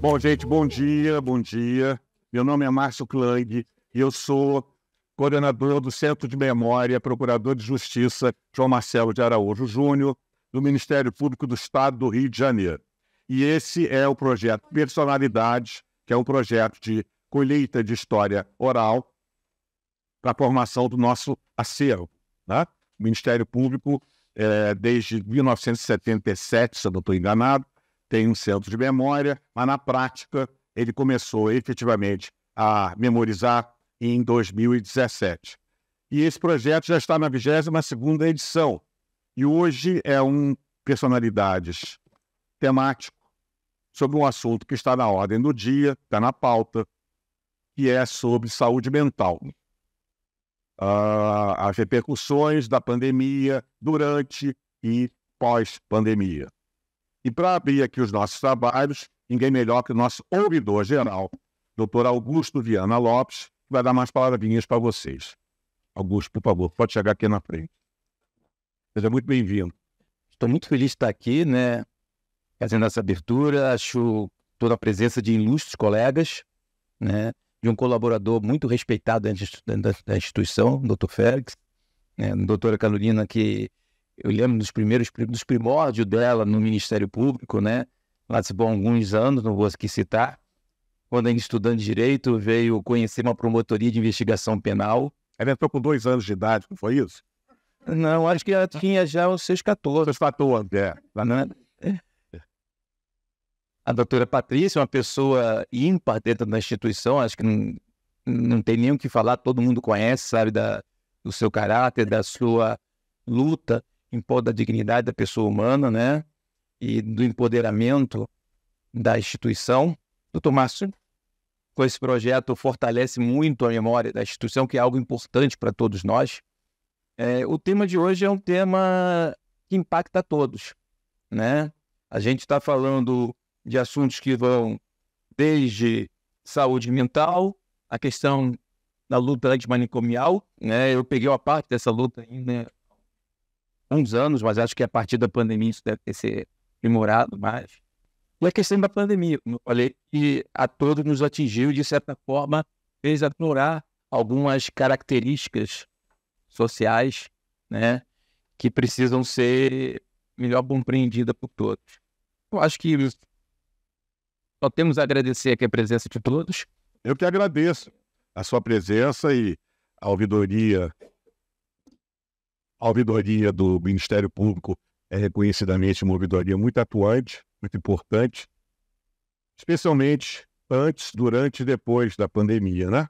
Bom, gente, bom dia, bom dia. Meu nome é Márcio Klang e eu sou coordenador do Centro de Memória, Procurador de Justiça João Marcelo de Araújo Júnior, do Ministério Público do Estado do Rio de Janeiro. E esse é o projeto Personalidade, que é um projeto de colheita de história oral para a formação do nosso acervo. Né? Tá? O Ministério Público, é, desde 1977, se eu não estou enganado, tem um centro de memória, mas na prática ele começou efetivamente a memorizar em 2017. E esse projeto já está na 22 edição e hoje é um personalidades temático sobre um assunto que está na ordem do dia, está na pauta, que é sobre saúde mental. Uh, as repercussões da pandemia durante e pós-pandemia. E para abrir aqui os nossos trabalhos, ninguém melhor que o nosso ouvidor geral, doutor Augusto Viana Lopes, que vai dar mais palavrinhas para vocês. Augusto, por favor, pode chegar aqui na frente. Seja muito bem-vindo. Estou muito feliz de estar aqui, né? Fazendo essa abertura, acho toda a presença de ilustres colegas, né? De um colaborador muito respeitado da instituição, doutor Félix, né? doutora Carolina, que eu lembro dos primeiros dos primórdios dela no Ministério Público, né? Lá se bom alguns anos, não vou aqui citar. Quando ainda estudando direito, veio conhecer uma promotoria de investigação penal. Ela entrou com dois anos de idade, não foi isso? Não, acho que ela tinha já os seus 14. Seus 14, é. A doutora Patrícia é uma pessoa ímpar dentro da instituição, acho que não, não tem nem o que falar, todo mundo conhece, sabe, da, do seu caráter, da sua luta em prol da dignidade da pessoa humana, né? E do empoderamento da instituição. Doutor Márcio, com esse projeto fortalece muito a memória da instituição, que é algo importante para todos nós. É, o tema de hoje é um tema que impacta a todos, né? A gente está falando de assuntos que vão desde saúde mental, a questão da luta antimanicomial, né? Eu peguei uma parte dessa luta ainda uns anos, mas acho que a partir da pandemia isso deve ter se aprimorado mais. E a questão da pandemia, como falei, que a todos nos atingiu e, de certa forma, fez aflorar algumas características sociais né, que precisam ser melhor compreendidas por todos. Eu acho que só temos a agradecer aqui a presença de todos. Eu que agradeço a sua presença e a ouvidoria a ouvidoria do Ministério Público é reconhecidamente uma ouvidoria muito atuante, muito importante, especialmente antes, durante e depois da pandemia, né?